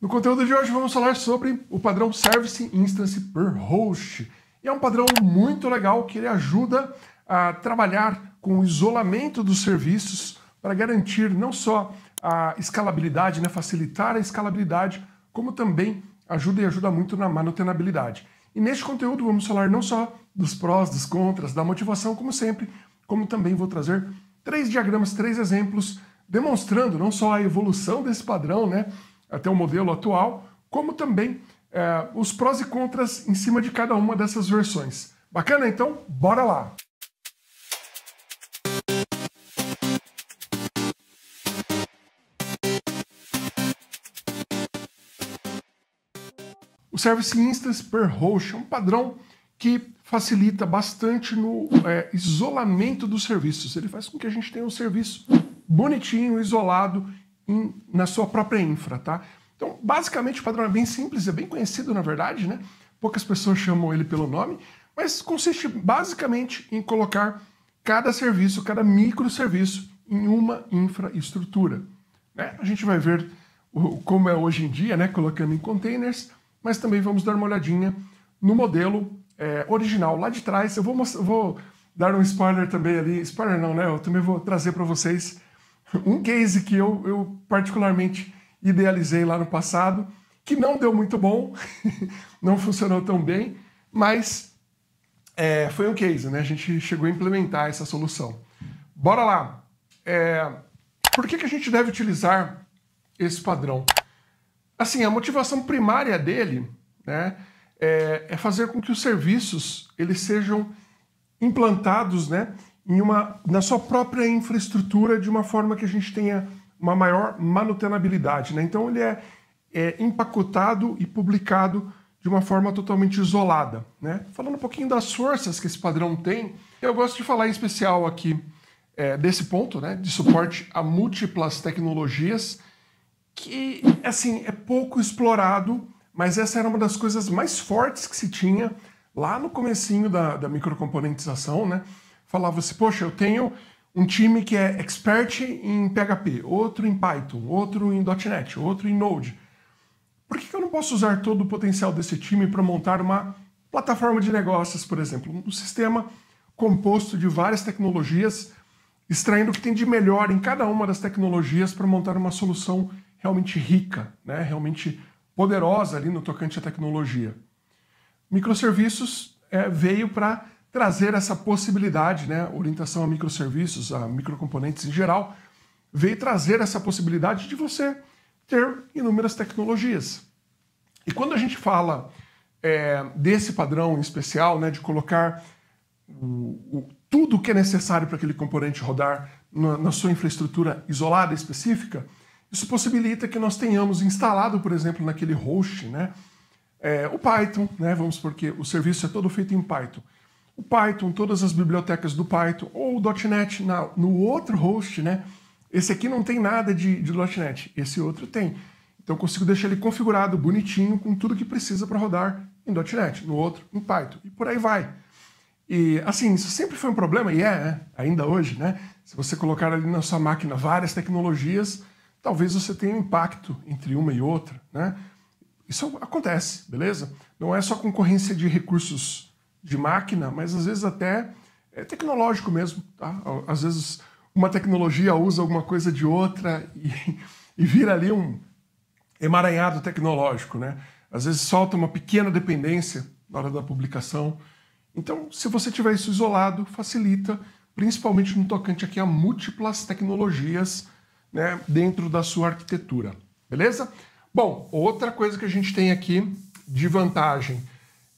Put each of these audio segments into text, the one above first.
No conteúdo de hoje vamos falar sobre o padrão Service Instance per Host. E é um padrão muito legal que ele ajuda a trabalhar com o isolamento dos serviços para garantir não só a escalabilidade, né, facilitar a escalabilidade, como também ajuda e ajuda muito na manutenabilidade. E neste conteúdo vamos falar não só dos prós, dos contras, da motivação, como sempre, como também vou trazer três diagramas, três exemplos demonstrando não só a evolução desse padrão, né, até o modelo atual, como também é, os prós e contras em cima de cada uma dessas versões. Bacana? Então, bora lá! O Service Instance per Host é um padrão que facilita bastante no é, isolamento dos serviços. Ele faz com que a gente tenha um serviço bonitinho, isolado em, na sua própria infra, tá? Então, basicamente, o padrão é bem simples, é bem conhecido, na verdade, né? Poucas pessoas chamam ele pelo nome, mas consiste basicamente em colocar cada serviço, cada microserviço em uma infraestrutura. Né? A gente vai ver o, como é hoje em dia, né? colocando em containers, mas também vamos dar uma olhadinha no modelo é, original lá de trás. Eu vou, vou, dar um spoiler também ali, spoiler não, né? Eu também vou trazer para vocês um case que eu, eu particularmente idealizei lá no passado, que não deu muito bom, não funcionou tão bem, mas é, foi um case, né? A gente chegou a implementar essa solução. Bora lá! É, por que, que a gente deve utilizar esse padrão? Assim, a motivação primária dele né, é, é fazer com que os serviços eles sejam implantados né, em uma, na sua própria infraestrutura de uma forma que a gente tenha uma maior manutenabilidade. Né? Então ele é, é, empacotado e publicado de uma forma totalmente isolada. Né? Falando um pouquinho das forças que esse padrão tem, eu gosto de falar em especial aqui é, desse ponto, né, de suporte a múltiplas tecnologias, que assim é pouco explorado, mas essa era uma das coisas mais fortes que se tinha lá no comecinho da, da microcomponentização, né? falava-se, assim, poxa, eu tenho um time que é expert em PHP, outro em Python, outro em .NET, outro em Node. Por que eu não posso usar todo o potencial desse time para montar uma plataforma de negócios, por exemplo, um sistema composto de várias tecnologias, extraindo o que tem de melhor em cada uma das tecnologias para montar uma solução realmente rica, né? realmente poderosa ali no tocante à tecnologia. Microserviços é, veio para trazer essa possibilidade, né? Orientação a microserviços, a microcomponentes em geral, veio trazer essa possibilidade de você ter inúmeras tecnologias. E quando a gente fala é, desse padrão em especial, né, de colocar o, o, tudo que é necessário para aquele componente rodar na, na sua infraestrutura isolada específica, isso possibilita que nós tenhamos instalado, por exemplo, naquele host, né, é, o Python, né, vamos porque o serviço é todo feito em Python o Python, todas as bibliotecas do Python, ou o .NET na, no outro host, né? Esse aqui não tem nada de, de .NET, esse outro tem. Então eu consigo deixar ele configurado, bonitinho, com tudo que precisa para rodar em .NET, no outro em Python, e por aí vai. E assim, isso sempre foi um problema, e é, né? ainda hoje, né? Se você colocar ali na sua máquina várias tecnologias, talvez você tenha um impacto entre uma e outra, né? Isso acontece, beleza? Não é só concorrência de recursos de máquina, mas às vezes até é tecnológico mesmo. Tá? Às vezes uma tecnologia usa alguma coisa de outra e, e vira ali um emaranhado tecnológico, né? Às vezes solta uma pequena dependência na hora da publicação. Então, se você tiver isso isolado, facilita, principalmente no tocante aqui a múltiplas tecnologias né, dentro da sua arquitetura. Beleza? Bom, outra coisa que a gente tem aqui de vantagem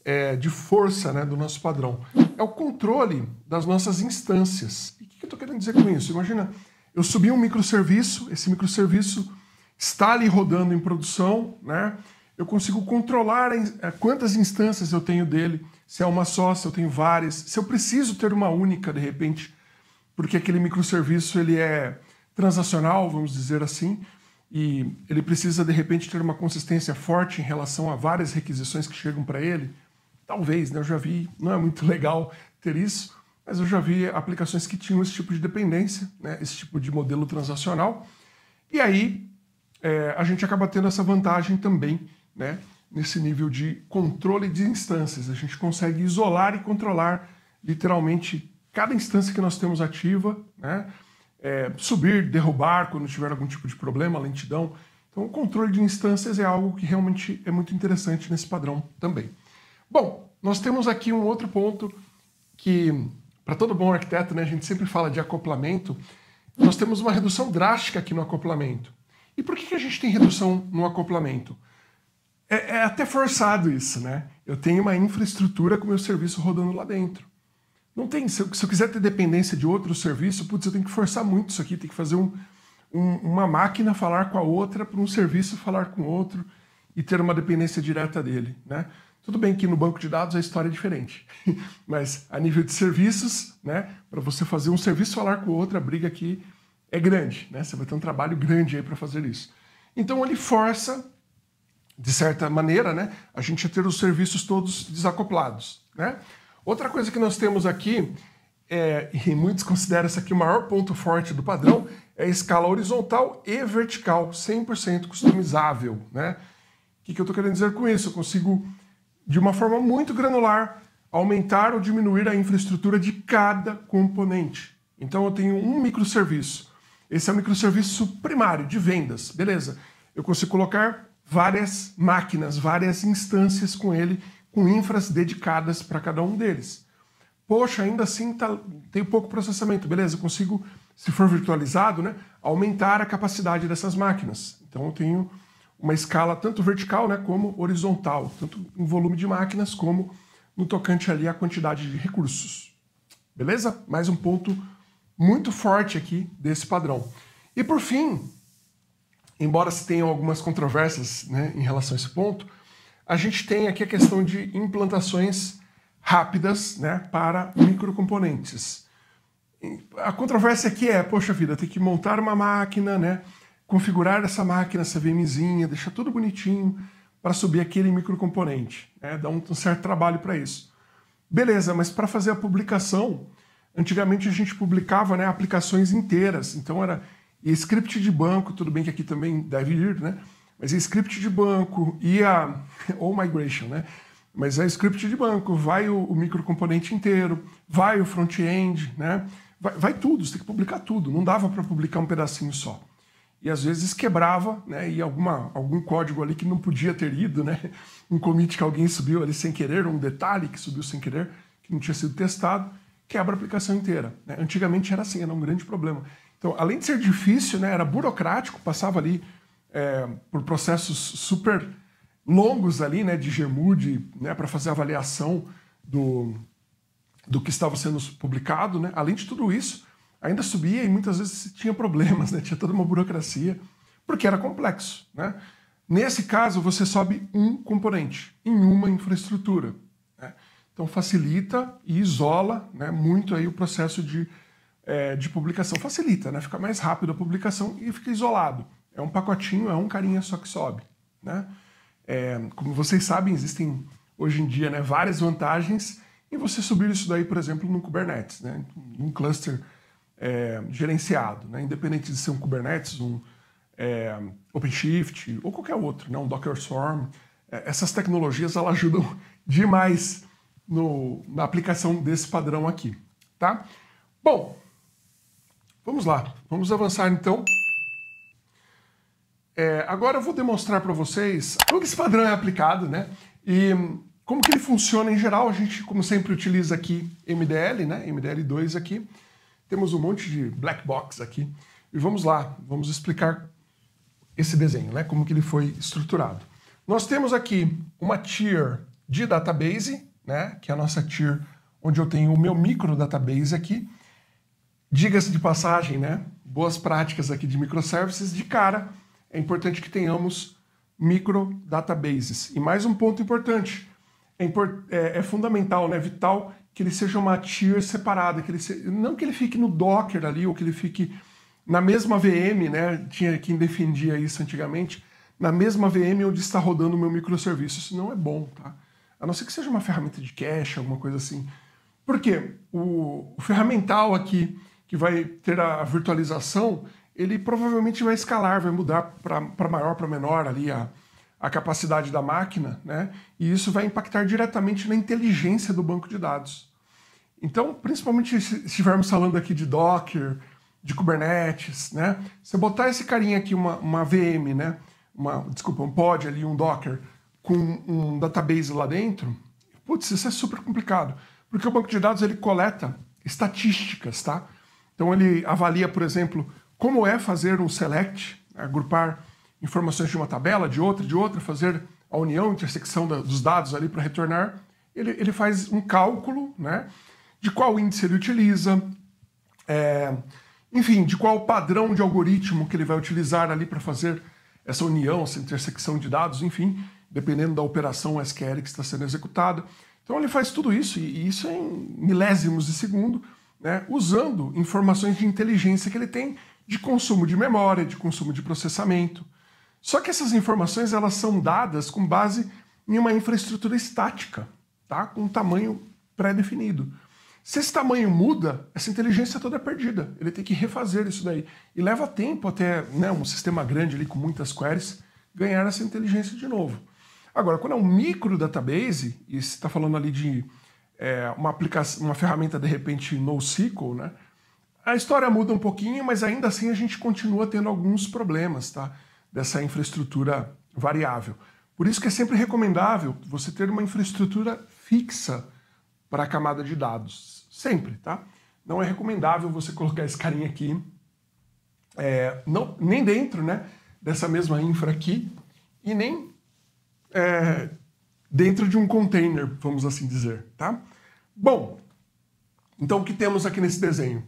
é, de força né, do nosso padrão. É o controle das nossas instâncias. E o que eu estou querendo dizer com isso? Imagina, eu subi um microserviço, esse microserviço está ali rodando em produção, né? Eu consigo controlar é, quantas instâncias eu tenho dele, se é uma só, se eu tenho várias, se eu preciso ter uma única de repente, porque aquele microserviço ele é transacional, vamos dizer assim, e ele precisa de repente ter uma consistência forte em relação a várias requisições que chegam para ele. Talvez, né? Eu já vi, não é muito legal ter isso, mas eu já vi aplicações que tinham esse tipo de dependência, né? esse tipo de modelo transacional. E aí é, a gente acaba tendo essa vantagem também, né? Nesse nível de controle de instâncias. A gente consegue isolar e controlar literalmente cada instância que nós temos ativa, né? É, subir, derrubar quando tiver algum tipo de problema, lentidão. Então, o controle de instâncias é algo que realmente é muito interessante nesse padrão também. Bom, nós temos aqui um outro ponto que, para todo bom arquiteto, né, a gente sempre fala de acoplamento. Nós temos uma redução drástica aqui no acoplamento. E por que, que a gente tem redução no acoplamento? É, é até forçado isso, né? Eu tenho uma infraestrutura com meu serviço rodando lá dentro. Não tem. Se eu, se eu, quiser ter dependência de outro serviço, putz, eu tenho que forçar muito isso aqui, tem que fazer um, um, uma máquina falar com a outra, para um serviço falar com outro e ter uma dependência direta dele, né? Tudo bem que no banco de dados a história é diferente, mas a nível de serviços, né, para você fazer um serviço falar com o outro, a briga aqui é grande, né? Você vai ter um trabalho grande aí para fazer isso. Então ele força, de certa maneira, né, a gente a ter os serviços todos desacoplados, né? Outra coisa que nós temos aqui é, e muitos consideram isso aqui o maior ponto forte do padrão, é a escala horizontal e vertical, 100% customizável, né? O que, que eu estou querendo dizer com isso? Eu consigo de uma forma muito granular, aumentar ou diminuir a infraestrutura de cada componente. Então eu tenho um microserviço. Esse é o um microserviço primário de vendas, beleza? Eu consigo colocar várias máquinas, várias instâncias com ele, com infras dedicadas para cada um deles. Poxa, ainda assim tá, tem pouco processamento, beleza? Eu consigo, se for virtualizado, né, aumentar a capacidade dessas máquinas. Então eu tenho uma escala tanto vertical né, como horizontal, tanto em volume de máquinas como no tocante ali à quantidade de recursos. Beleza? Mais um ponto muito forte aqui desse padrão. E por fim, embora se tenham algumas controvérsias né, em relação a esse ponto, a gente tem aqui a questão de implantações rápidas né, para microcomponentes. A controvérsia aqui é, poxa vida, tem que montar uma máquina, né? configurar essa máquina, essa VMzinha, deixar tudo bonitinho para subir aquele microcomponente. Né? Dá um, um certo trabalho para isso. Beleza, mas para fazer a publicação, antigamente a gente publicava né, aplicações inteiras. Então era script de banco, tudo bem que aqui também deve ir, né? Mas é script de banco e a. ou migration, né? Mas é script de banco, vai o, o microcomponente inteiro, vai o front-end, né? Vai, vai, tudo, você tem que publicar tudo. Não dava para publicar um pedacinho só e às vezes quebrava, né? E alguma, algum código ali que não podia ter ido, né? Um commit que alguém subiu ali sem querer, um detalhe que subiu sem querer, que não tinha sido testado, quebra a aplicação inteira. Né? Antigamente era assim, era um grande problema. Então, além de ser difícil, né? Era burocrático, passava ali é, por processos super longos ali, né? De germude, né? Para fazer avaliação do, do que estava sendo publicado, né? Além de tudo isso, ainda subia e muitas vezes tinha problemas, né? tinha toda uma burocracia, porque era complexo. Né? Nesse caso, você sobe um componente em uma infraestrutura. Né? Então facilita e isola né, muito aí o processo de, é, de publicação. Facilita, né? Fica mais rápido a publicação e fica isolado. É um pacotinho, é um carinha só que sobe. Né? É, como vocês sabem, existem hoje em dia né, várias vantagens em você subir isso daí, por exemplo, no Kubernetes, né, num cluster é, gerenciado, né? independente de ser um Kubernetes, um é, OpenShift ou qualquer outro, né? um Docker Swarm. É, essas tecnologias elas ajudam demais no, na aplicação desse padrão aqui. Tá? Bom, vamos lá, vamos avançar então. É, agora eu vou demonstrar para vocês como que esse padrão é aplicado né? e como que ele funciona em geral. A gente, como sempre, utiliza aqui MDL, né? MDL2 aqui temos um monte de black box aqui e vamos lá, vamos explicar esse desenho, né? como que ele foi estruturado. Nós temos aqui uma tier de database, né? que é a nossa tier onde eu tenho o meu micro database aqui. Diga-se de passagem, né? boas práticas aqui de microservices, de cara é importante que tenhamos micro databases. E mais um ponto importante, é, é, é, fundamental, né, vital que ele seja uma tier separada, que ele se... não que ele fique no Docker ali, ou que ele fique na mesma VM, né? Tinha quem defendia isso antigamente, na mesma VM onde está rodando o meu microserviço. Isso não é bom, tá? A não ser que seja uma ferramenta de cache, alguma coisa assim. Por quê? O, o ferramental aqui, que vai ter a virtualização, ele provavelmente vai escalar, vai mudar para maior, para menor ali a, a capacidade da máquina, né? E isso vai impactar diretamente na inteligência do banco de dados. Então, principalmente se estivermos falando aqui de Docker, de Kubernetes, né? Você botar esse carinha aqui, uma, uma VM, né? Uma, desculpa, um pod ali, um Docker, com um database lá dentro, putz, isso é super complicado. Porque o banco de dados ele coleta estatísticas, tá? Então ele avalia, por exemplo, como é fazer um select, agrupar informações de uma tabela, de outra, de outra, fazer a união, intersecção da, dos dados ali para retornar, ele, ele faz um cálculo né, de qual índice ele utiliza, é, enfim, de qual padrão de algoritmo que ele vai utilizar ali para fazer essa união, essa intersecção de dados, enfim, dependendo da operação SQL que está sendo executada. Então ele faz tudo isso, e isso é em milésimos de segundo, né, usando informações de inteligência que ele tem de consumo de memória, de consumo de processamento, só que essas informações elas são dadas com base em uma infraestrutura estática, tá? com um tamanho pré-definido. Se esse tamanho muda, essa inteligência toda é perdida. Ele tem que refazer isso daí. E leva tempo até né, um sistema grande ali com muitas queries ganhar essa inteligência de novo. Agora, quando é um micro database, e você está falando ali de é, uma aplicação, uma ferramenta de repente NoSQL, né? A história muda um pouquinho, mas ainda assim a gente continua tendo alguns problemas, tá? dessa infraestrutura variável. Por isso que é sempre recomendável você ter uma infraestrutura fixa para a camada de dados. Sempre, tá? Não é recomendável você colocar esse carinha aqui, é, não, nem dentro né, dessa mesma infra aqui, e nem é, dentro de um container, vamos assim dizer, tá? Bom, então o que temos aqui nesse desenho?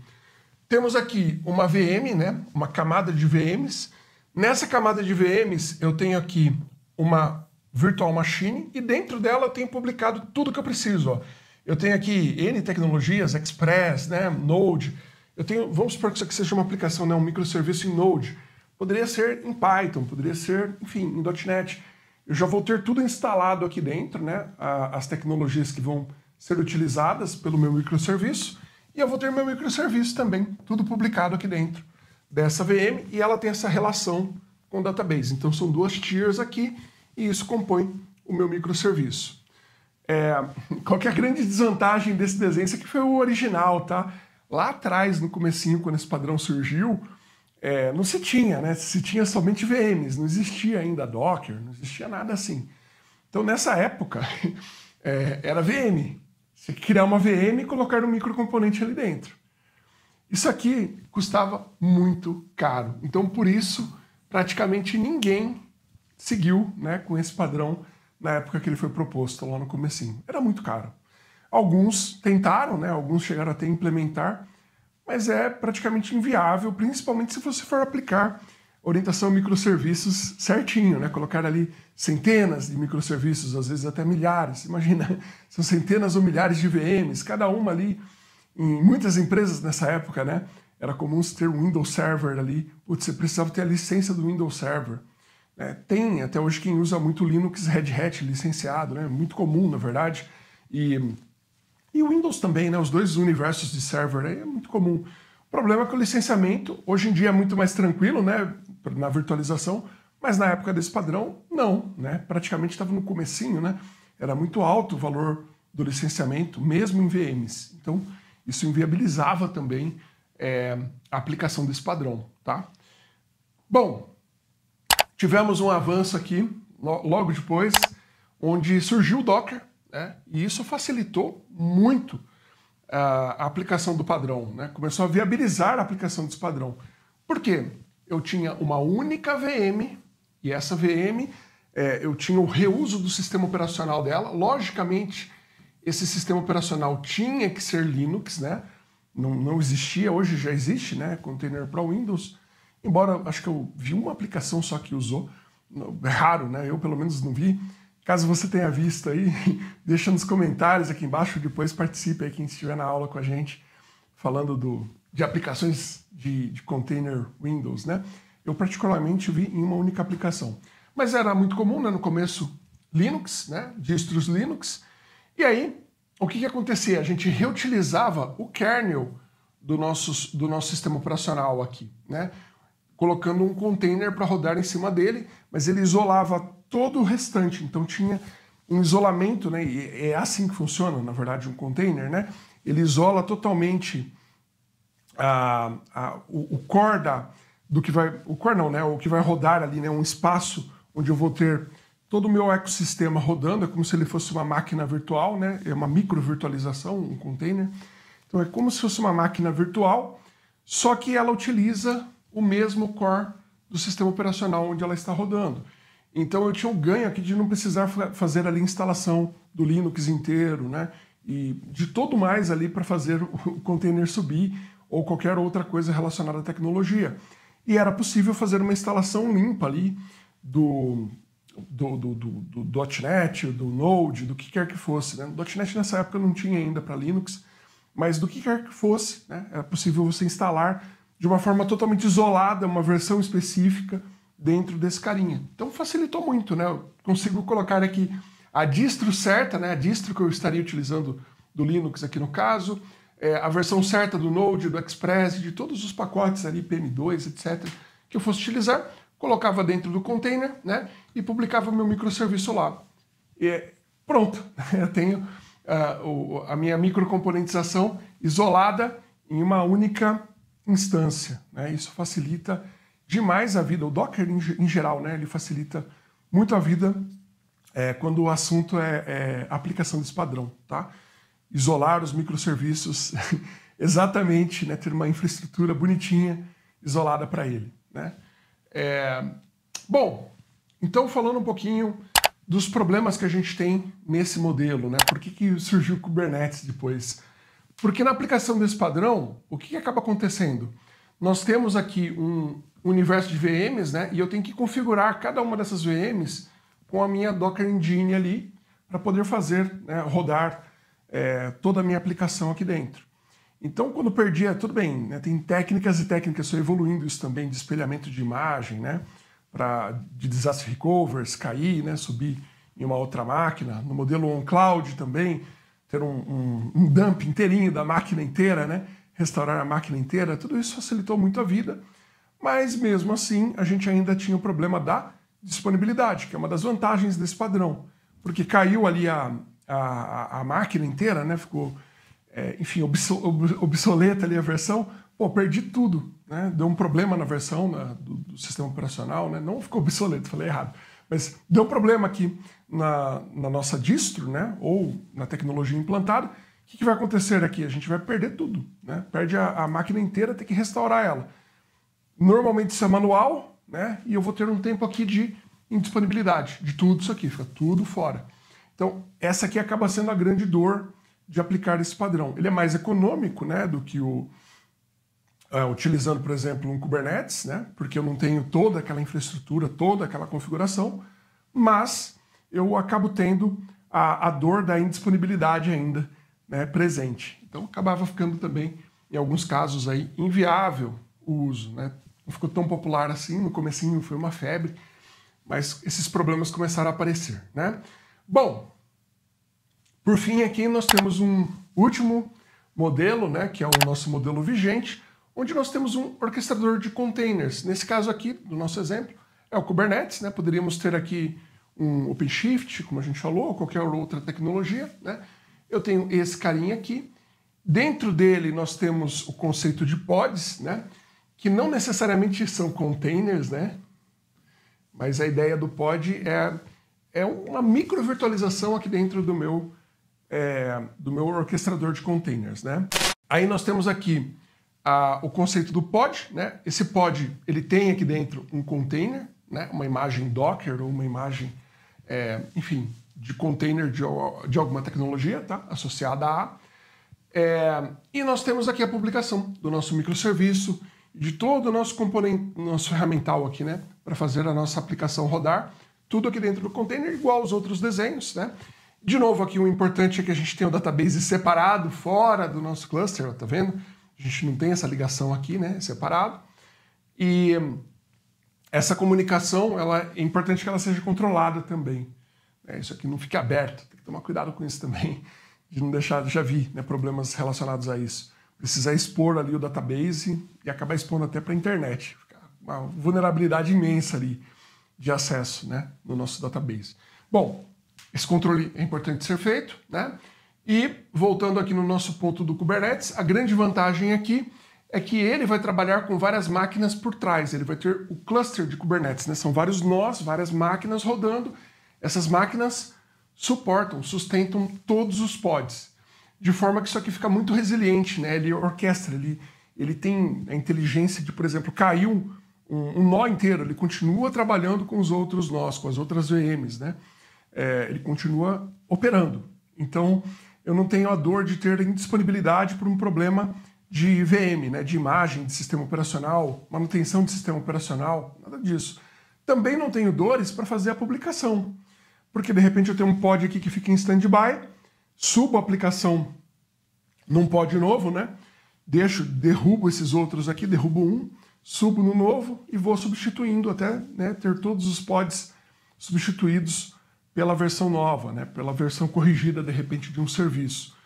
Temos aqui uma VM, né, uma camada de VMs, Nessa camada de VMs, eu tenho aqui uma virtual machine e dentro dela eu tenho publicado tudo que eu preciso. Ó. Eu tenho aqui N tecnologias, Express, né, Node. Eu tenho, vamos supor que isso aqui seja uma aplicação, né, um microserviço em Node. Poderia ser em Python, poderia ser, enfim, em .NET. Eu já vou ter tudo instalado aqui dentro, né, as tecnologias que vão ser utilizadas pelo meu microserviço. E eu vou ter meu microserviço também, tudo publicado aqui dentro dessa VM e ela tem essa relação com o database. Então são duas tiers aqui e isso compõe o meu microserviço. É, qual que é a grande desvantagem desse desenho? Isso aqui foi o original, tá? Lá atrás, no comecinho, quando esse padrão surgiu, é, não se tinha, né? Se tinha somente VMs, não existia ainda Docker, não existia nada assim. Então, nessa época, é, era VM. Você criar uma VM e colocar um microcomponente ali dentro. Isso aqui custava muito caro. Então, por isso, praticamente ninguém seguiu né, com esse padrão na época que ele foi proposto lá no comecinho. Era muito caro. Alguns tentaram, né, alguns chegaram até a implementar, mas é praticamente inviável, principalmente se você for aplicar orientação microserviços certinho, né? Colocar ali centenas de microserviços, às vezes até milhares. Imagina, são centenas ou milhares de VMs, cada uma ali em muitas empresas nessa época, né? Era comum se ter um Windows Server ali. Putz, você precisava ter a licença do Windows Server. É, tem até hoje quem usa muito Linux Red Hat licenciado, né? Muito comum, na verdade. E, e o Windows também, né? Os dois universos de server aí é muito comum. O problema é que o licenciamento hoje em dia é muito mais tranquilo, né? Na virtualização, mas na época desse padrão, não, né? Praticamente estava no comecinho, né? Era muito alto o valor do licenciamento, mesmo em VMs. Então, isso inviabilizava também é, a aplicação desse padrão, tá? Bom, tivemos um avanço aqui logo depois, onde surgiu o Docker, né? E isso facilitou muito a aplicação do padrão, né? Começou a viabilizar a aplicação desse padrão. Por quê? Eu tinha uma única VM e essa VM é, eu tinha o reuso do sistema operacional dela. Logicamente, esse sistema operacional tinha que ser Linux, né? Não, não existia, hoje já existe, né? Container para Windows. Embora acho que eu vi uma aplicação só que usou, é raro, né? Eu pelo menos não vi. Caso você tenha visto aí, deixa nos comentários aqui embaixo, depois participe aí quem estiver na aula com a gente, falando do, de aplicações de, de container Windows, né? Eu particularmente vi em uma única aplicação. Mas era muito comum, né? No começo, Linux, né? Distros Linux. E aí, o que, que acontecia? A gente reutilizava o kernel do nosso, do nosso sistema operacional aqui, né? colocando um container para rodar em cima dele, mas ele isolava todo o restante, então tinha um isolamento, né? E é assim que funciona, na verdade, um container, né? Ele isola totalmente a, a, o, o core da, do que vai. O core não, né? O que vai rodar ali, né? Um espaço onde eu vou ter todo o meu ecossistema rodando, é como se ele fosse uma máquina virtual, né? É uma microvirtualização, um container. Então é como se fosse uma máquina virtual, só que ela utiliza o mesmo core do sistema operacional onde ela está rodando. Então eu tinha o um ganho aqui de não precisar fazer ali a instalação do Linux inteiro, né? E de todo mais ali para fazer o container subir ou qualquer outra coisa relacionada à tecnologia. E era possível fazer uma instalação limpa ali do do, do, do, do .NET, do Node, do que quer que fosse. Né? O .NET nessa época não tinha ainda para Linux, mas do que quer que fosse, né? era é possível você instalar de uma forma totalmente isolada, uma versão específica dentro desse carinha. Então facilitou muito, né? Eu consigo colocar aqui a distro certa, né? a distro que eu estaria utilizando do Linux aqui no caso, é, a versão certa do Node, do Express, de todos os pacotes ali, PM2, etc., que eu fosse utilizar, colocava dentro do container né, e publicava meu microserviço lá. E pronto, eu tenho uh, a minha microcomponentização isolada em uma única instância. Né? Isso facilita demais a vida. O Docker, em, geral, né, ele facilita muito a vida é, quando o assunto é, é, aplicação desse padrão. Tá? Isolar os microserviços exatamente, né, ter uma infraestrutura bonitinha isolada para ele. Né? É... Bom, então falando um pouquinho dos problemas que a gente tem nesse modelo, né? Por que, que surgiu o Kubernetes depois? Porque na aplicação desse padrão, o que, que acaba acontecendo? Nós temos aqui um universo de VMs, né? E eu tenho que configurar cada uma dessas VMs com a minha Docker Engine ali para poder fazer, né, rodar é, toda a minha aplicação aqui dentro. Então, quando perdia, é, tudo bem, né? tem técnicas e técnicas, estou evoluindo isso também, de espelhamento de imagem, né? Pra, de disaster recovers, cair, né? subir em uma outra máquina, no modelo on-cloud também, ter um, um, um, dump inteirinho da máquina inteira, né? restaurar a máquina inteira, tudo isso facilitou muito a vida, mas mesmo assim a gente ainda tinha o problema da disponibilidade, que é uma das vantagens desse padrão, porque caiu ali a, a, a máquina inteira, né? ficou é, enfim, obsoleta ali a versão, pô, perdi tudo. Né? Deu um problema na versão na, do, do, sistema operacional, né? não ficou obsoleto, falei errado. Mas deu um problema aqui na, na nossa distro, né? ou na tecnologia implantada. O que, que, vai acontecer aqui? A gente vai perder tudo. Né? Perde a, a máquina inteira, tem que restaurar ela. Normalmente isso é manual, né? e eu vou ter um tempo aqui de indisponibilidade de tudo isso aqui, fica tudo fora. Então, essa aqui acaba sendo a grande dor de aplicar esse padrão. Ele é mais econômico né, do que o. Uh, utilizando, por exemplo, um Kubernetes, né, porque eu não tenho toda aquela infraestrutura, toda aquela configuração, mas eu acabo tendo a, a dor da indisponibilidade ainda né, presente. Então acabava ficando também, em alguns casos, aí, inviável o uso. Né? Não ficou tão popular assim, no comecinho foi uma febre, mas esses problemas começaram a aparecer. Né? Bom, por fim, aqui nós temos um último modelo, né, que é o nosso modelo vigente, onde nós temos um orquestrador de containers. Nesse caso aqui, do nosso exemplo, é o Kubernetes. Né? Poderíamos ter aqui um OpenShift, como a gente falou, ou qualquer outra tecnologia. Né? Eu tenho esse carinha aqui. Dentro dele nós temos o conceito de pods, né? que não necessariamente são containers, né? mas a ideia do pod é, é uma micro virtualização aqui dentro do meu é, do meu orquestrador de containers, né? Aí nós temos aqui a, o conceito do pod, né? Esse pod ele tem aqui dentro um container, né? Uma imagem Docker ou uma imagem, é, enfim, de container de, de alguma tecnologia, tá? Associada a é, e nós temos aqui a publicação do nosso microserviço, de todo o nosso componente, nosso ferramental aqui, né? Para fazer a nossa aplicação rodar. Tudo aqui dentro do container, igual aos outros desenhos, né? De novo, aqui o importante é que a gente tem o database separado, fora do nosso cluster, tá vendo? A gente não tem essa ligação aqui, né? Separado. E essa comunicação, ela, é importante que ela seja controlada também. É, isso aqui não fica aberto, tem que tomar cuidado com isso também, de não deixar, já vi, né? problemas relacionados a isso. Precisar expor ali o database e acabar expondo até para a internet. Fica uma vulnerabilidade imensa ali de acesso né? no nosso database. Bom, esse controle é importante ser feito, né? E voltando aqui no nosso ponto do Kubernetes, a grande vantagem aqui é que ele vai trabalhar com várias máquinas por trás, ele vai ter o cluster de Kubernetes, né? São vários nós, várias máquinas rodando. Essas máquinas suportam, sustentam todos os pods, de forma que isso aqui fica muito resiliente, né? Ele orquestra, ele, ele tem a inteligência de, por exemplo, caiu um, um nó inteiro, ele continua trabalhando com os outros nós, com as outras VMs, né? é, ele continua operando. Então, eu não tenho a dor de ter indisponibilidade por um problema de VM, né, de imagem, de sistema operacional, manutenção de sistema operacional, nada disso. Também não tenho dores para fazer a publicação, porque de repente eu tenho um pod aqui que fica em standby, subo a aplicação num pod novo, né? Deixo, derrubo esses outros aqui, derrubo um, subo no novo e vou substituindo até né, ter todos os pods substituídos pela versão nova, né? pela versão corrigida, de repente, de um serviço.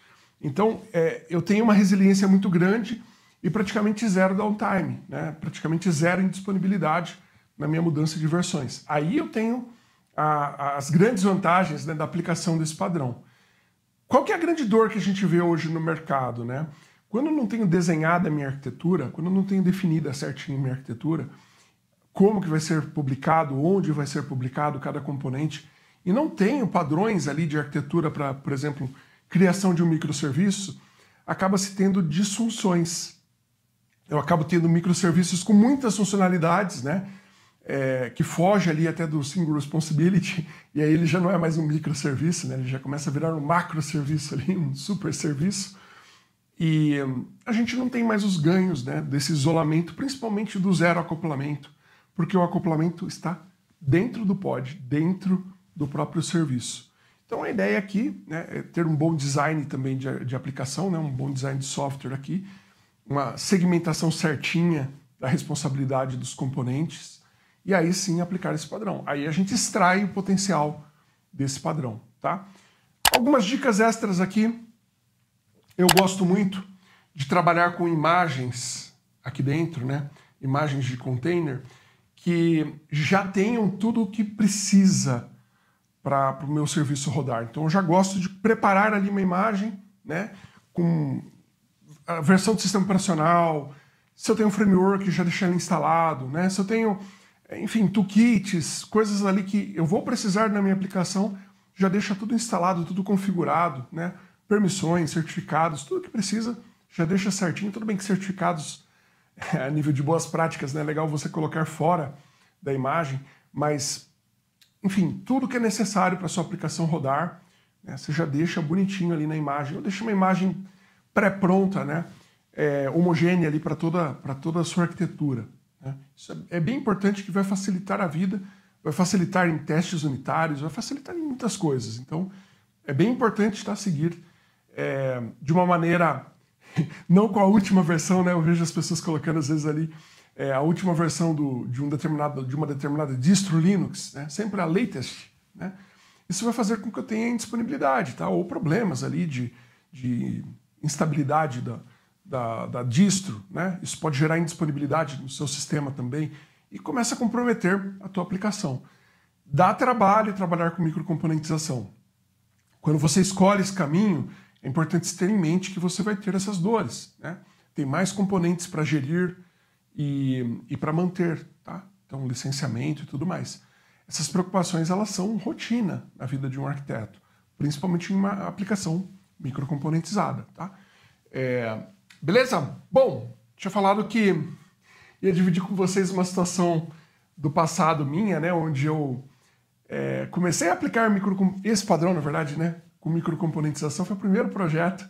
Então, é, eu tenho uma resiliência muito grande e praticamente zero downtime, né? praticamente zero indisponibilidade na minha mudança de versões. Aí eu tenho a, as grandes vantagens né, da aplicação desse padrão. Qual que é a grande dor que a gente vê hoje no mercado? Né? Quando eu não tenho desenhada a minha arquitetura, quando eu não tenho definida certinho a minha arquitetura, como que vai ser publicado, onde vai ser publicado cada componente, e não tenho padrões ali de arquitetura para, por exemplo, criação de um microserviço, acaba se tendo disfunções. Eu acabo tendo microserviços com muitas funcionalidades, né? É, que foge ali até do single responsibility, e aí ele já não é mais um microserviço, né? ele já começa a virar um macroserviço ali, um super serviço. E hum, a gente não tem mais os ganhos né, desse isolamento, principalmente do zero acoplamento, porque o acoplamento está dentro do pod, dentro do próprio serviço. Então a ideia aqui né, é ter um bom design também de, de aplicação, né, um bom design de software aqui, uma segmentação certinha da responsabilidade dos componentes e aí sim aplicar esse padrão. Aí a gente extrai o potencial desse padrão, tá? Algumas dicas extras aqui. Eu gosto muito de trabalhar com imagens aqui dentro, né? Imagens de container que já tenham tudo o que precisa para o meu serviço rodar. Então eu já gosto de preparar ali uma imagem, né, com a versão do sistema operacional, se eu tenho um framework, já deixei ele instalado, né, se eu tenho, enfim, toolkits, coisas ali que eu vou precisar na minha aplicação, já deixa tudo instalado, tudo configurado, né, permissões, certificados, tudo que precisa, já deixa certinho, tudo bem que certificados a nível de boas práticas, né, é legal você colocar fora da imagem, mas enfim, tudo que é necessário para sua aplicação rodar, né, você já deixa bonitinho ali na imagem. Eu deixo uma imagem pré-pronta, né, é, homogênea ali para toda, toda a sua arquitetura. Né. Isso é, é bem importante que vai facilitar a vida, vai facilitar em testes unitários, vai facilitar em muitas coisas. Então, é bem importante tá, seguir é, de uma maneira, não com a última versão, né? Eu vejo as pessoas colocando às vezes ali é, a última versão do, de, um de, uma determinada distro Linux, né? sempre a latest, né? isso vai fazer com que eu tenha indisponibilidade, tá? ou problemas ali de, de instabilidade da, da, da distro. Né? Isso pode gerar indisponibilidade no seu sistema também e começa a comprometer a tua aplicação. Dá trabalho trabalhar com microcomponentização. Quando você escolhe esse caminho, é importante ter em mente que você vai ter essas dores. Né? Tem mais componentes para gerir, e, e para manter, tá? Então, licenciamento e tudo mais. Essas preocupações, elas são rotina na vida de um arquiteto, principalmente em uma aplicação microcomponentizada, tá? É, beleza? Bom, tinha falado que ia dividir com vocês uma situação do passado minha, né? Onde eu é, comecei a aplicar micro, esse padrão, na verdade, né? Com microcomponentização, foi o primeiro projeto.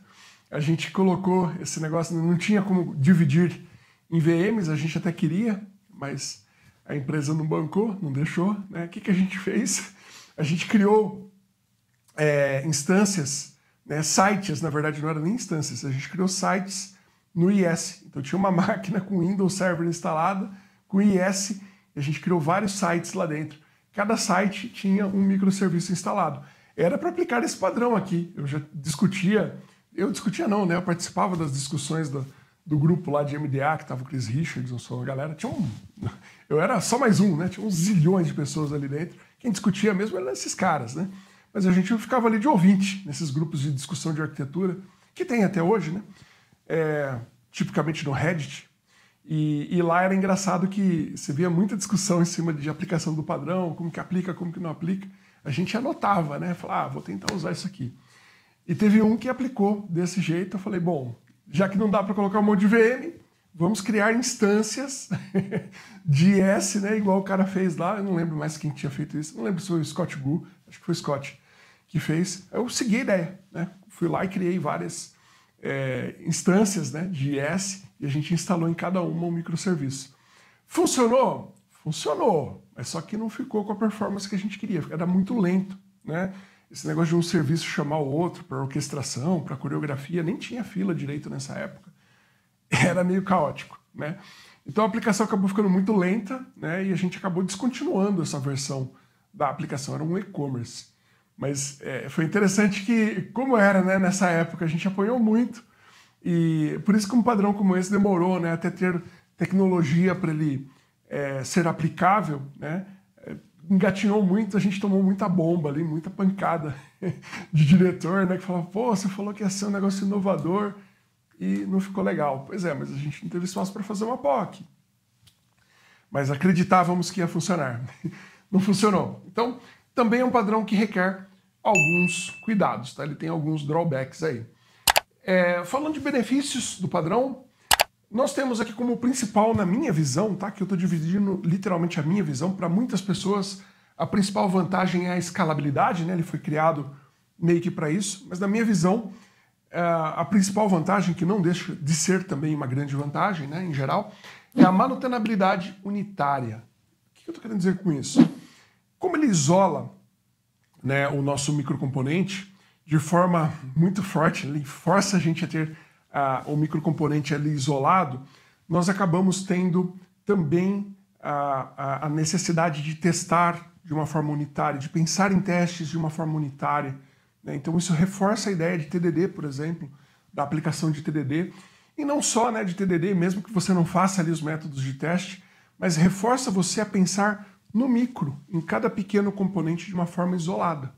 A gente colocou esse negócio, não tinha como dividir em VMs a gente até queria, mas a empresa não bancou, não deixou. Né? O que, que a gente fez? A gente criou é, instâncias, né, sites, na verdade não era nem instâncias, a gente criou sites no IS. Então tinha uma máquina com Windows Server instalada, com IS, e a gente criou vários sites lá dentro. Cada site tinha um microserviço instalado. Era para aplicar esse padrão aqui. Eu já discutia, eu discutia não, né? Eu participava das discussões do, do grupo lá de MDA, que tava o Chris Richardson, só a galera, tinha um. Eu era só mais um, né? Tinha uns zilhões de pessoas ali dentro. Quem discutia mesmo eram esses caras, né? Mas a gente ficava ali de ouvinte nesses grupos de discussão de arquitetura, que tem até hoje, né? É, tipicamente no Reddit. E, e, lá era engraçado que você via muita discussão em cima de aplicação do padrão, como que aplica, como que não aplica. A gente anotava, né? Falava, ah, vou tentar usar isso aqui. E teve um que aplicou desse jeito. Eu falei, bom, já que não dá para colocar um monte de VM, vamos criar instâncias de S, né, igual o cara fez lá, eu não lembro mais quem tinha feito isso, não lembro se foi o Scott Gu, acho que foi o Scott que fez. Eu segui a ideia, né? fui lá e criei várias é, instâncias né, de S e a gente instalou em cada uma um microserviço. Funcionou? Funcionou, mas só que não ficou com a performance que a gente queria, era muito lento. Né? Esse negócio de um serviço chamar o outro para orquestração, para coreografia, nem tinha fila direito nessa época. Era meio caótico, né? Então a aplicação acabou ficando muito lenta, né? E a gente acabou descontinuando essa versão da aplicação. Era um e-commerce. Mas é, foi interessante que, como era né, nessa época, a gente apoiou muito. E por isso que um padrão como esse demorou né, até ter tecnologia para ele é, ser aplicável, né? engatinhou muito, a gente tomou muita bomba ali, muita pancada de diretor, né? Que falava, pô, você falou que ia ser um negócio inovador e não ficou legal. Pois é, mas a gente não teve espaço para fazer uma POC. Mas acreditávamos que ia funcionar. Não funcionou. Então, também é um padrão que requer alguns cuidados, tá? Ele tem alguns drawbacks aí. É, falando de benefícios do padrão, nós temos aqui como principal, na minha visão, tá? Que eu estou dividindo literalmente a minha visão. Para muitas pessoas, a principal vantagem é a escalabilidade, né? Ele foi criado meio que para isso. Mas na minha visão, é, a principal vantagem, que não deixa de ser também uma grande vantagem, né? Em geral, é a manutenabilidade unitária. O que eu estou querendo dizer com isso? Como ele isola né, o nosso microcomponente de forma muito forte, ele força a gente a ter ah, o microcomponente ali isolado, nós acabamos tendo também a, a, necessidade de testar de uma forma unitária, de pensar em testes de uma forma unitária. Né? Então, isso reforça a ideia de TDD, por exemplo, da aplicação de TDD. E não só né, de TDD, mesmo que você não faça ali os métodos de teste, mas reforça você a pensar no micro, em cada pequeno componente de uma forma isolada.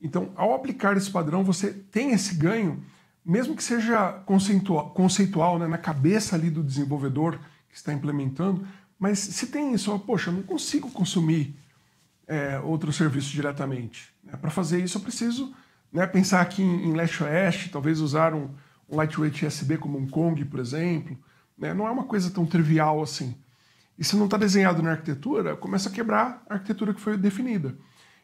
Então, ao aplicar esse padrão, você tem esse ganho mesmo que seja conceitual, conceitual né, na cabeça ali do desenvolvedor que está implementando, mas se tem isso, poxa, eu não consigo consumir é, outro serviço diretamente. Né? Para fazer isso, eu preciso né, pensar aqui em, em leste-oeste, talvez usar um, um lightweight USB como um Kong, por exemplo. Né? Não é uma coisa tão trivial assim. E se não está desenhado na arquitetura, começa a quebrar a arquitetura que foi definida.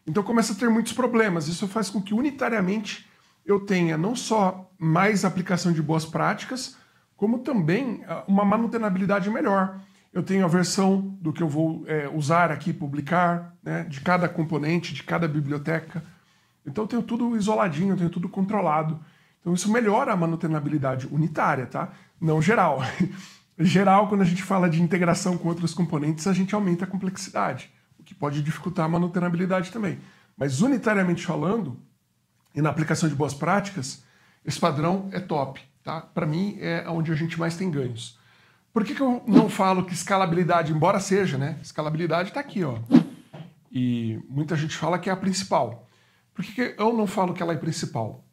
Então começa a ter muitos problemas. Isso faz com que unitariamente eu tenha não só mais aplicação de boas práticas, como também ah, uma manutenabilidade melhor. Eu tenho a versão do que eu vou é, usar aqui, publicar, né, de cada componente, de cada biblioteca. Então eu tenho tudo isoladinho, eu tenho tudo controlado. Então isso melhora a manutenabilidade unitária, tá? Não geral. geral, quando a gente fala de integração com outros componentes, a gente aumenta a complexidade, o que pode dificultar a manutenabilidade também. Mas unitariamente falando, e na aplicação de boas práticas, esse padrão é top. Tá? Para mim, é onde a gente mais tem ganhos. Por que, que eu não falo que escalabilidade, embora seja, né? Escalabilidade está aqui, ó. E muita gente fala que é a principal. Por que, que eu não falo que ela é principal?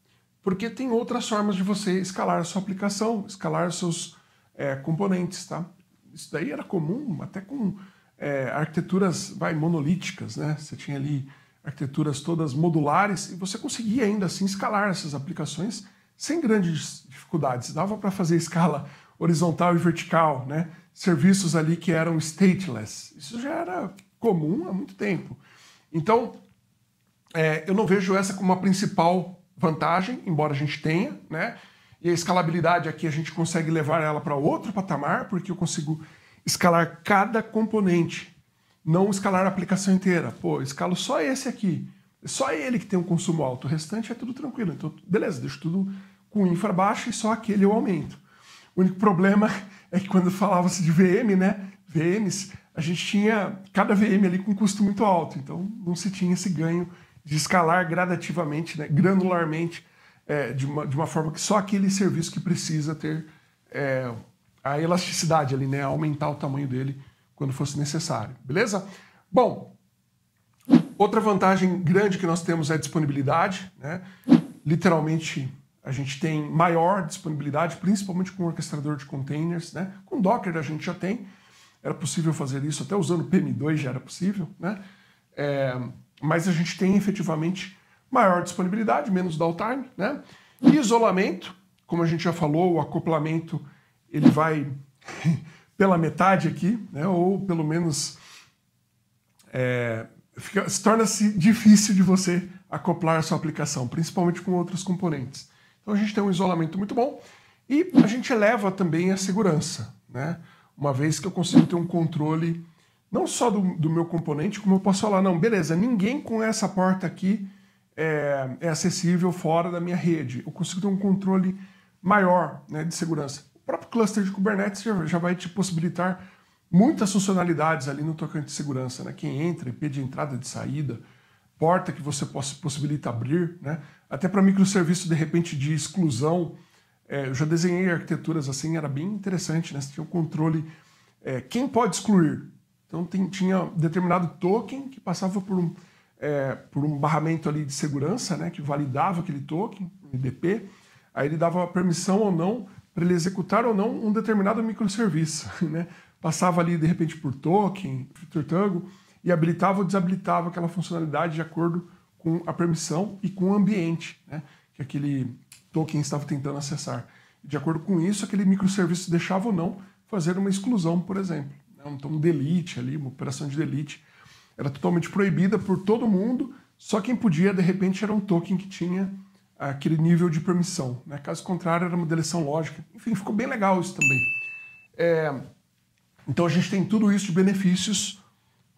Porque tem outras formas de você escalar a sua aplicação, escalar seus é, componentes, tá? Isso daí era comum até com é, arquiteturas vai, monolíticas, né? Você tinha ali arquiteturas todas modulares, e você conseguia ainda assim escalar essas aplicações sem grandes dificuldades. Dava para fazer escala horizontal e vertical, né? serviços ali que eram stateless. Isso já era comum há muito tempo. Então, é, eu não vejo essa como a principal vantagem, embora a gente tenha, né? E a escalabilidade aqui a gente consegue levar ela para outro patamar, porque eu consigo escalar cada componente não escalar a aplicação inteira. Pô, escalo só esse aqui. Só ele que tem um consumo alto. O restante é tudo tranquilo. Então, beleza, deixo tudo com infra baixa e só aquele eu aumento. O único problema é que quando falava-se de VM, né? VMs, a gente tinha cada VM ali com custo muito alto. Então, não se tinha esse ganho de escalar gradativamente, né, granularmente, é, de, uma, de uma forma que só aquele serviço que precisa ter é, a elasticidade ali, né? Aumentar o tamanho dele quando fosse necessário, beleza? Bom, outra vantagem grande que nós temos é a disponibilidade, né? Literalmente a gente tem maior disponibilidade, principalmente com orquestrador de containers, né? Com Docker a gente já tem, era possível fazer isso, até usando PM2 já era possível, né? É, mas a gente tem efetivamente maior disponibilidade, menos downtime, né? E isolamento, como a gente já falou, o acoplamento ele vai pela metade aqui, né? ou pelo menos é, fica, se torna-se difícil de você acoplar a sua aplicação, principalmente com outros componentes. Então a gente tem um isolamento muito bom e a gente eleva também a segurança, né? uma vez que eu consigo ter um controle não só do, do meu componente, como eu posso falar, não, beleza, ninguém com essa porta aqui é, é acessível fora da minha rede. Eu consigo ter um controle maior né, de segurança próprio cluster de Kubernetes já, já vai te possibilitar muitas funcionalidades ali no tocante de segurança, né? Quem entra, IP de entrada e de saída, porta que você possa possibilita abrir, né? Até para microserviço de repente de exclusão, é, eu já desenhei arquiteturas assim, era bem interessante, né? Você tinha o controle é, quem pode excluir. Então tem, tinha determinado token que passava por um é, por um barramento ali de segurança, né? Que validava aquele token, IDP. Aí ele dava permissão ou não para ele executar ou não um determinado microserviço. Né? Passava ali, de repente, por token, tango e habilitava ou desabilitava aquela funcionalidade de acordo com a permissão e com o ambiente né? que aquele token estava tentando acessar. De acordo com isso, aquele microserviço deixava ou não fazer uma exclusão, por exemplo. Né? Então, um delete ali, uma operação de delete, era totalmente proibida por todo mundo, só quem podia, de repente, era um token que tinha aquele nível de permissão. Né? Caso contrário, era uma deleção lógica. Enfim, ficou bem legal isso também. É, então a gente tem tudo isso de benefícios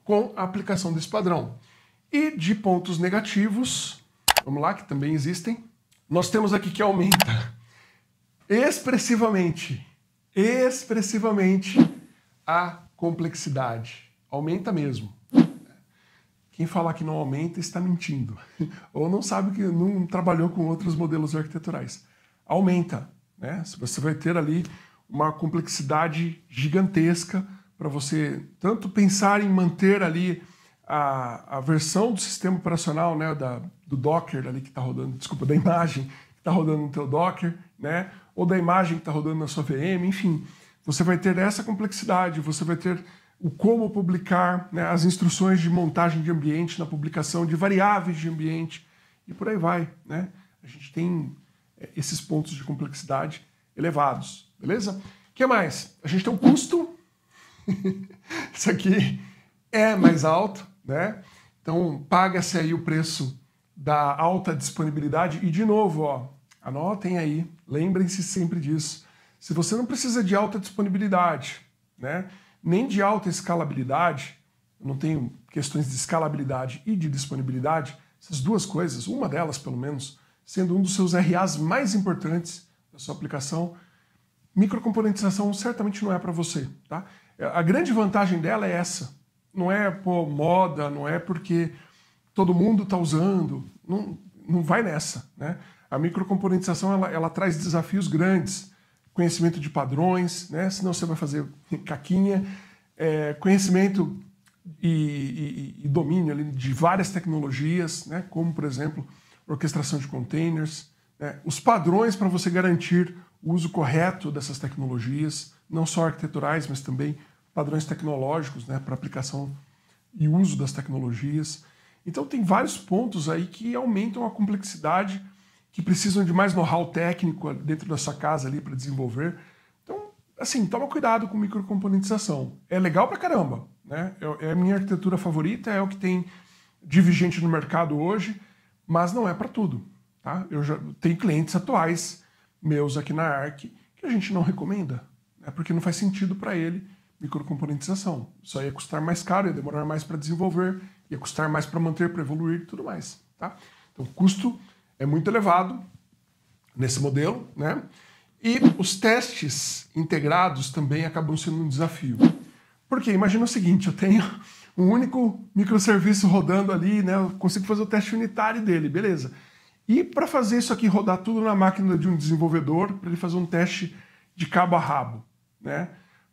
com a aplicação desse padrão. E de pontos negativos, vamos lá, que também existem, nós temos aqui que aumenta expressivamente, expressivamente a complexidade. Aumenta mesmo. Quem falar que não aumenta está mentindo. Ou não sabe que não trabalhou com outros modelos arquiteturais. Aumenta. Né? Você vai ter ali uma complexidade gigantesca para você tanto pensar em manter ali a, a versão do sistema operacional né, da, do Docker ali que está rodando, desculpa, da imagem que está rodando no teu Docker, né, ou da imagem que está rodando na sua VM, enfim. Você vai ter essa complexidade, você vai ter o como publicar, né, as instruções de montagem de ambiente, na publicação de variáveis de ambiente e por aí vai. Né? A gente tem é, esses pontos de complexidade elevados, beleza? O que mais? A gente tem o um custo. Isso aqui é mais alto, né? Então paga-se aí o preço da alta disponibilidade e de novo, ó, anotem aí, lembrem-se sempre disso. Se você não precisa de alta disponibilidade, né? nem de alta escalabilidade, não tenho questões de escalabilidade e de disponibilidade, essas duas coisas, uma delas pelo menos, sendo um dos seus RAs mais importantes da sua aplicação, microcomponentização certamente não é para você. Tá? A grande vantagem dela é essa. Não é por moda, não é porque todo mundo está usando. Não, não vai nessa. Né? A microcomponentização ela, ela traz desafios grandes conhecimento de padrões, né? senão você vai fazer caquinha, é, conhecimento e, e, e domínio de várias tecnologias, né? como, por exemplo, orquestração de containers, né? os padrões para você garantir o uso correto dessas tecnologias, não só arquiteturais, mas também padrões tecnológicos né? para aplicação e uso das tecnologias. Então, tem vários pontos aí que aumentam a complexidade que precisam de mais know-how técnico dentro da sua casa ali para desenvolver. Então, assim, toma cuidado com microcomponentização. É legal pra caramba, né? É, é a minha arquitetura favorita, é o que tem vigente no mercado hoje, mas não é para tudo, tá? Eu já tenho clientes atuais meus aqui na ARC que a gente não recomenda, é né? porque não faz sentido para ele microcomponentização. Isso ia custar mais caro, ia demorar mais para desenvolver, ia custar mais para manter, para evoluir e tudo mais, tá? Então, custo é muito elevado nesse modelo, né? E os testes integrados também acabam sendo um desafio. Porque imagina o seguinte, eu tenho um único microserviço rodando ali, né? Eu consigo fazer o teste unitário dele, beleza. E para fazer isso aqui rodar tudo na máquina de um desenvolvedor, para ele fazer um teste de cabo a rabo, né?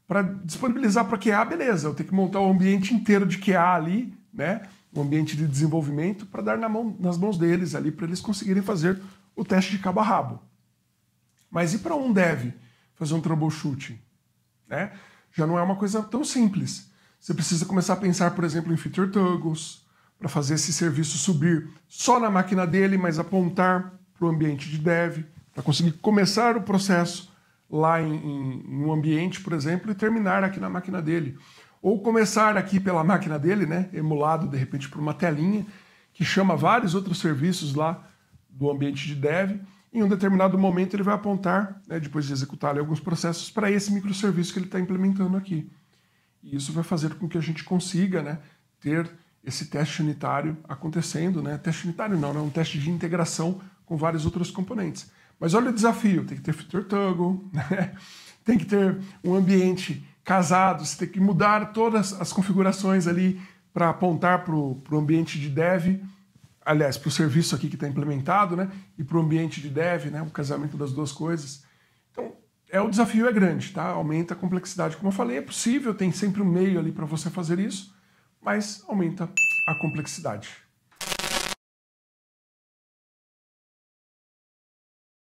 Para disponibilizar para QA, beleza, eu tenho que montar o ambiente inteiro de QA ali, né? um ambiente de desenvolvimento para dar na mão, nas mãos deles ali, para eles conseguirem fazer o teste de cabo a rabo. Mas e para um dev fazer um troubleshooting? Né? Já não é uma coisa tão simples. Você precisa começar a pensar, por exemplo, em feature toggles, para fazer esse serviço subir só na máquina dele, mas apontar para o ambiente de dev, para conseguir começar o processo lá em, em, em um ambiente, por exemplo, e terminar aqui na máquina dele. Ou começar aqui pela máquina dele, né, emulado de repente por uma telinha que chama vários outros serviços lá do ambiente de dev. Em um determinado momento ele vai apontar, né, depois de executar ali, alguns processos, para esse microserviço que ele está implementando aqui. E isso vai fazer com que a gente consiga né, ter esse teste unitário acontecendo, né? Teste unitário não, é né? um teste de integração com vários outros componentes. Mas olha o desafio, tem que ter feature toggle, né? tem que ter um ambiente casados, você tem que mudar todas as configurações ali para apontar para o ambiente de dev, aliás, para o serviço aqui que está implementado, né? E para o ambiente de dev, né? O casamento das duas coisas. Então, é o desafio é grande, tá? Aumenta a complexidade, como eu falei, é possível, tem sempre um meio ali para você fazer isso, mas aumenta a complexidade.